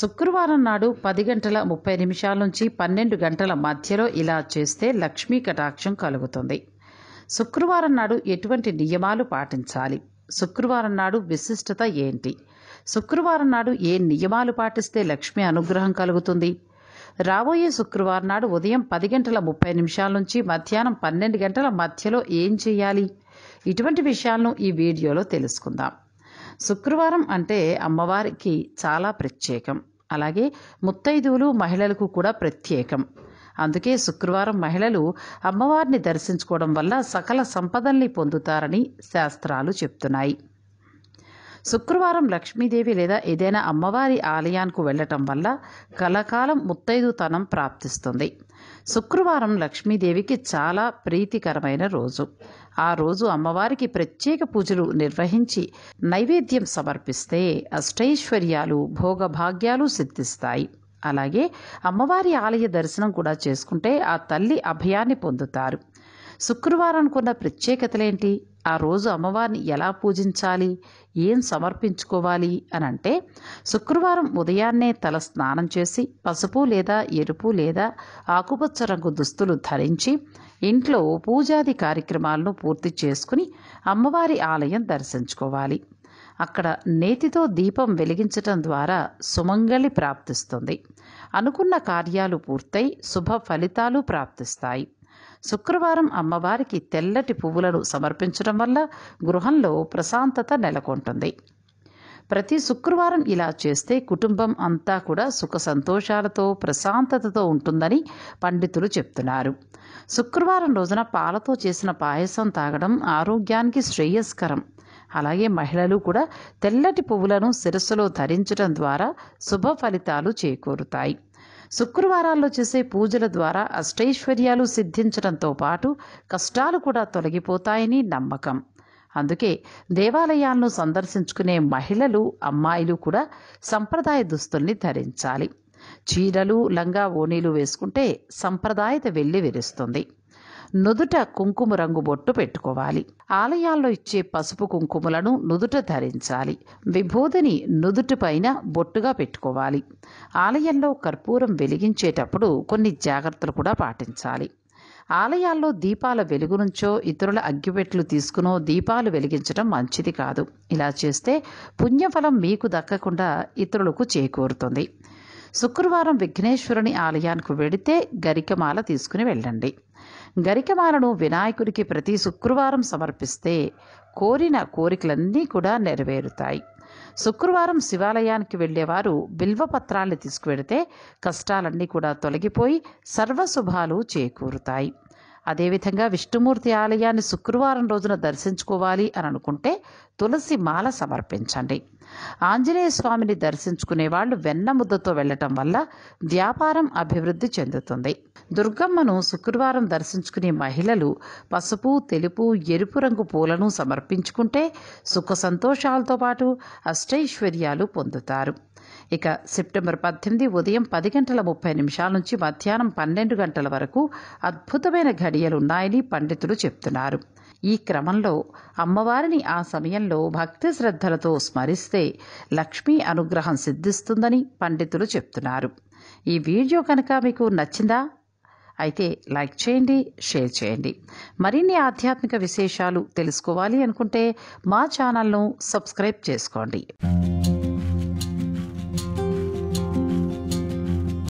శుక్రవారం నాడు పది గంటల ముప్పై నిమిషాల నుంచి పన్నెండు గంటల మధ్యలో ఇలా చేస్తే లక్ష్మీ కటాక్షం కలుగుతుంది శుక్రవారం నాడు ఎటువంటి నియమాలు పాటించాలి శుక్రవారం నాడు విశిష్టత ఏంటి శుక్రవారం నాడు ఏ నియమాలు పాటిస్తే లక్ష్మీ అనుగ్రహం కలుగుతుంది రాబోయే శుక్రవారం నాడు ఉదయం పది గంటల ముప్పై నిమిషాల నుంచి మధ్యాహ్నం పన్నెండు గంటల మధ్యలో ఏం చేయాలి ఇటువంటి విషయాలను ఈ వీడియోలో తెలుసుకుందాం శుక్రవారం అంటే అమ్మవారికి చాలా ప్రత్యేకం అలాగే ముత్తైదువులు మహిళలకు కూడా ప్రత్యేకం అందుకే శుక్రవారం మహిళలు అమ్మవారిని దర్శించుకోవడం వల్ల సకల సంపదల్ని పొందుతారని శాస్త్రాలు చెప్తున్నాయి శుక్రవారం లక్ష్మీదేవి లేదా ఏదైనా అమ్మవారి ఆలయానికి వెళ్ళటం వల్ల కలకాలం ముత్తైదుతనం ప్రాప్తిస్తుంది శుక్రవారం లక్ష్మీదేవికి చాలా ప్రీతికరమైన రోజు ఆ రోజు అమ్మవారికి ప్రత్యేక పూజలు నిర్వహించి నైవేద్యం సమర్పిస్తే అష్టైశ్వర్యాలు భోగభాగ్యాలు సిద్ధిస్తాయి అలాగే అమ్మవారి ఆలయ దర్శనం కూడా చేసుకుంటే ఆ తల్లి అభయాన్ని పొందుతారు శుక్రవారం అనుకున్న ప్రత్యేకతలేంటి ఆ రోజు అమ్మవారిని ఎలా పూజించాలి ఏం సమర్పించుకోవాలి అని అంటే శుక్రవారం ఉదయాన్నే తల స్నానం చేసి పసుపు లేదా ఎరుపు లేదా ఆకుపచ్చ రంగు దుస్తులు ధరించి ఇంట్లో పూజాది కార్యక్రమాలను పూర్తి చేసుకుని అమ్మవారి ఆలయం దర్శించుకోవాలి అక్కడ నేతితో దీపం వెలిగించటం ద్వారా సుమంగళి ప్రాప్తిస్తుంది అనుకున్న కార్యాలు పూర్తయి శుభ ఫలితాలు ప్రాప్తిస్తాయి శుక్రవారం అమ్మవారికి తెల్లటి పువ్వులను సమర్పించడం వల్ల గృహంలో ప్రశాంతత నెలకొంటుంది ప్రతి శుక్రవారం ఇలా చేస్తే కుటుంబం అంతా కూడా సుఖ సంతోషాలతో ప్రశాంతతతో ఉంటుందని పండితులు చెప్తున్నారు శుక్రవారం రోజున పాలతో చేసిన పాయసం తాగడం ఆరోగ్యానికి శ్రేయస్కరం అలాగే మహిళలు కూడా తెల్లటి పువ్వులను శిరస్సులో ధరించడం ద్వారా శుభ ఫలితాలు చేకూరుతాయి శుక్రవారాల్లో చేసే పూజల ద్వారా అష్టైశ్వర్యాలు సిద్ధించడంతో పాటు కష్టాలు కూడా తొలగిపోతాయని నమ్మకం అందుకే దేవాలయాలను సందర్శించుకునే మహిళలు అమ్మాయిలు కూడా సంప్రదాయ దుస్తుల్ని ధరించాలి చీరలు లంగా ఓణీలు వేసుకుంటే సంప్రదాయత వెళ్ళి విరుస్తుంది నుదుట కుంకుమ రంగు బొట్టు పెట్టుకోవాలి ఆలయాల్లో ఇచ్చే పసుపు కుంకుమలను నుదుట ధరించాలి నుదుట నుదుటిపైన బొట్టుగా పెట్టుకోవాలి ఆలయంలో కర్పూరం వెలిగించేటప్పుడు కొన్ని జాగ్రత్తలు కూడా పాటించాలి ఆలయాల్లో దీపాల వెలుగు నుంచో ఇతరుల అగ్గిపెట్లు తీసుకునో దీపాలు వెలిగించడం మంచిది కాదు ఇలా చేస్తే పుణ్యఫలం మీకు దక్కకుండా ఇతరులకు చేకూరుతుంది శుక్రవారం విఘ్నేశ్వరుని ఆలయానికి వెడితే గరికమాల తీసుకుని వెళ్ళండి గరికమాలను వినాయకుడికి ప్రతి శుక్రవారం సమర్పిస్తే కోరిన కోరికలన్నీ కూడా నెరవేరుతాయి శుక్రవారం శివాలయానికి వెళ్ళేవారు బిల్వపత్రాల్ని తీసుకువెడితే కష్టాలన్నీ కూడా తొలగిపోయి సర్వశుభాలు చేకూరుతాయి అదేవిధంగా విష్ణుమూర్తి ఆలయాన్ని శుక్రవారం రోజున దర్శించుకోవాలి అని అనుకుంటే తులసి మాల సమర్పించండి ఆంజనేయ స్వామిని దర్శించుకునే వాళ్ళు వెన్న ముద్దతో వెళ్ళటం వల్ల వ్యాపారం అభివృద్ధి చెందుతుంది దుర్గమ్మను శుక్రవారం దర్శించుకునే మహిళలు పసుపు తెలుపు ఎరుపు రంగు పూలను సమర్పించుకుంటే సుఖ సంతోషాలతో పాటు అష్టైశ్వర్యాలు పొందుతారు ఇక సెప్టెంబర్ పద్దెనిమిది ఉదయం పది గంటల ముప్పై నిమిషాల నుంచి మధ్యాహ్నం పన్నెండు గంటల వరకు అద్భుతమైన ఘడియలు ఉన్నాయని పండితులు చెప్తున్నారు ఈ క్రమంలో అమ్మవారిని ఆ సమయంలో భక్తి శ్రద్ధలతో స్మరిస్తే లక్ష్మీ అనుగ్రహం సిద్ధిస్తుందని పండితులు చెప్తున్నారు ఈ వీడియో కనుక మీకు నచ్చిందా అయితే లైక్ చేయండి షేర్ చేయండి మరిన్ని ఆధ్యాత్మిక విశేషాలు తెలుసుకోవాలి అనుకుంటే మా ఛానల్ను సబ్స్క్రైబ్ చేసుకోండి